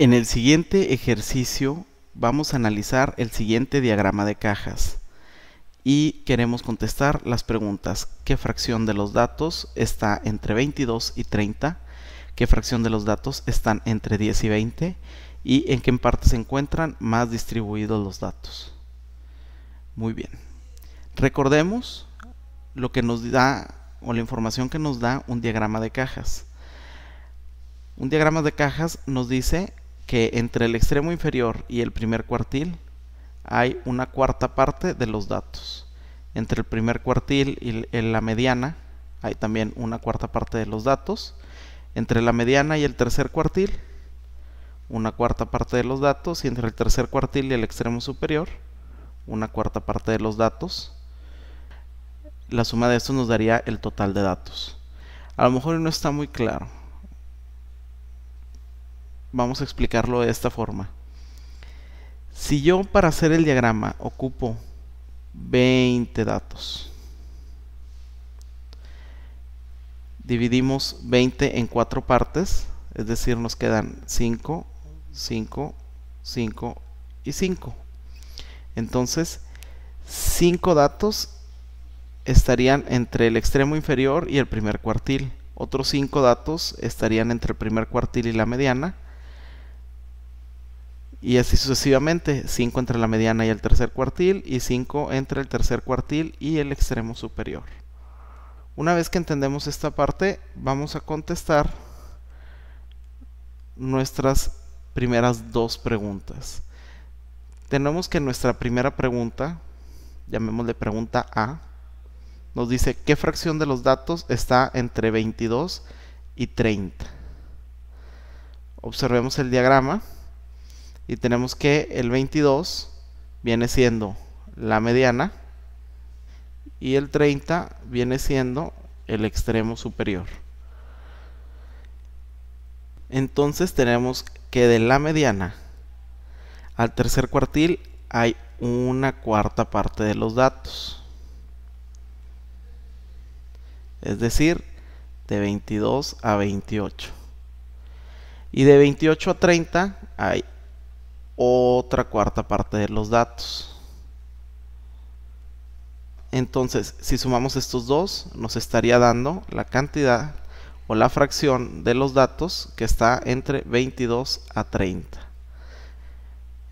En el siguiente ejercicio vamos a analizar el siguiente diagrama de cajas y queremos contestar las preguntas ¿qué fracción de los datos está entre 22 y 30? ¿qué fracción de los datos están entre 10 y 20? y en qué parte se encuentran más distribuidos los datos. Muy bien. Recordemos lo que nos da o la información que nos da un diagrama de cajas. Un diagrama de cajas nos dice que entre el extremo inferior y el primer cuartil hay una cuarta parte de los datos. Entre el primer cuartil y la mediana hay también una cuarta parte de los datos. Entre la mediana y el tercer cuartil, una cuarta parte de los datos. Y entre el tercer cuartil y el extremo superior, una cuarta parte de los datos. La suma de esto nos daría el total de datos. A lo mejor no está muy claro. Vamos a explicarlo de esta forma. Si yo para hacer el diagrama ocupo 20 datos, dividimos 20 en cuatro partes, es decir, nos quedan 5, 5, 5 y 5. Entonces, 5 datos estarían entre el extremo inferior y el primer cuartil. Otros 5 datos estarían entre el primer cuartil y la mediana y así sucesivamente, 5 entre la mediana y el tercer cuartil y 5 entre el tercer cuartil y el extremo superior. Una vez que entendemos esta parte, vamos a contestar nuestras primeras dos preguntas. Tenemos que nuestra primera pregunta, llamémosle pregunta A, nos dice qué fracción de los datos está entre 22 y 30. Observemos el diagrama y tenemos que el 22 viene siendo la mediana y el 30 viene siendo el extremo superior. Entonces tenemos que de la mediana al tercer cuartil hay una cuarta parte de los datos. Es decir, de 22 a 28. Y de 28 a 30 hay otra cuarta parte de los datos. Entonces, si sumamos estos dos, nos estaría dando la cantidad o la fracción de los datos que está entre 22 a 30.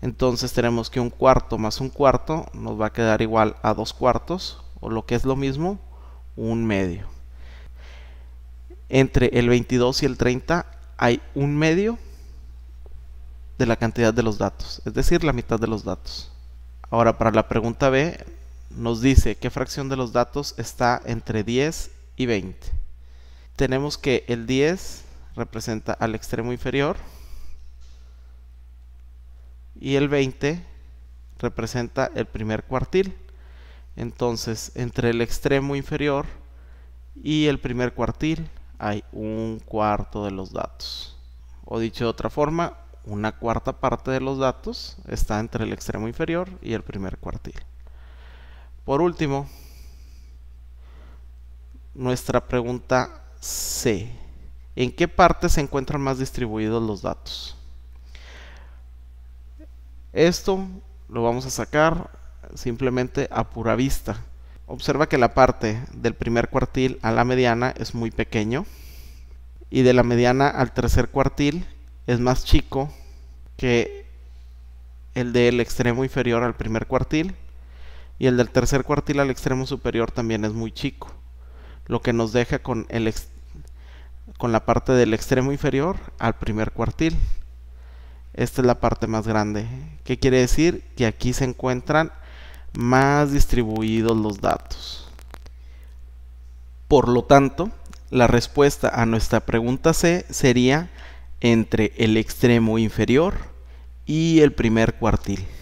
Entonces tenemos que un cuarto más un cuarto nos va a quedar igual a dos cuartos, o lo que es lo mismo, un medio. Entre el 22 y el 30 hay un medio de la cantidad de los datos, es decir, la mitad de los datos. Ahora, para la pregunta B, nos dice qué fracción de los datos está entre 10 y 20. Tenemos que el 10 representa al extremo inferior y el 20 representa el primer cuartil. Entonces, entre el extremo inferior y el primer cuartil hay un cuarto de los datos. O dicho de otra forma, una cuarta parte de los datos está entre el extremo inferior y el primer cuartil. Por último, nuestra pregunta C. ¿En qué parte se encuentran más distribuidos los datos? Esto lo vamos a sacar simplemente a pura vista. Observa que la parte del primer cuartil a la mediana es muy pequeño y de la mediana al tercer cuartil es más chico que el del extremo inferior al primer cuartil y el del tercer cuartil al extremo superior también es muy chico, lo que nos deja con, el con la parte del extremo inferior al primer cuartil. Esta es la parte más grande. ¿Qué quiere decir? Que aquí se encuentran más distribuidos los datos. Por lo tanto, la respuesta a nuestra pregunta C sería entre el extremo inferior y el primer cuartil.